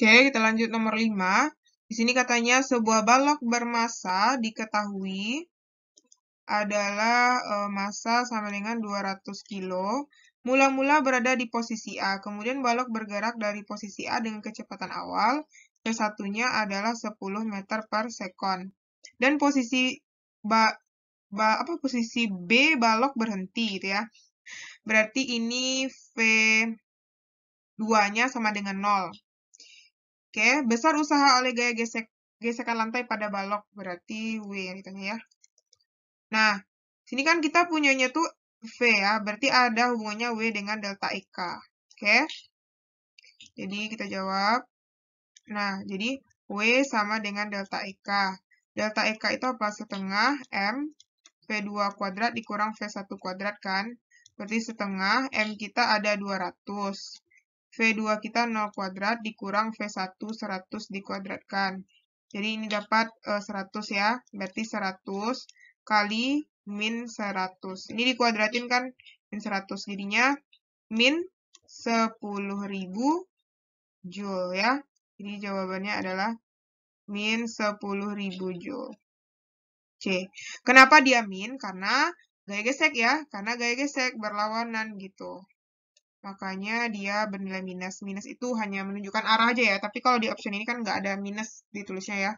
Oke, kita lanjut nomor 5. Di sini katanya sebuah balok bermassa diketahui adalah e, massa sama dengan 200 kilo. Mula-mula berada di posisi A, kemudian balok bergerak dari posisi A dengan kecepatan awal, yang satunya adalah 10 meter per sekon. Dan posisi ba, ba, apa posisi B balok berhenti gitu ya. Berarti ini V2-nya sama dengan 0. Oke, besar usaha oleh gaya gesek gesekan lantai pada balok berarti W yang ditanya ya. Nah, sini kan kita punyanya tuh V ya, berarti ada hubungannya W dengan delta IK. Oke. Jadi kita jawab. Nah, jadi W sama dengan delta IK. Delta IK itu apa? Setengah M V2 kuadrat dikurang V1 kuadrat kan? Berarti setengah M kita ada 200. V2 kita 0 kuadrat dikurang V1 100 dikuadratkan. Jadi ini dapat uh, eh, 100 ya, berarti 100 kali min 100. Ini dikuadratin kan min 100, jadinya min 10.000 joule ya. Jadi jawabannya adalah min 10.000 joule. C. Kenapa dia min? Karena gaya gesek ya, karena gaya gesek berlawanan gitu. Makanya dia bernilai minus. Minus itu hanya menunjukkan arah aja ya, tapi kalau di option ini kan nggak ada minus ditulisnya ya.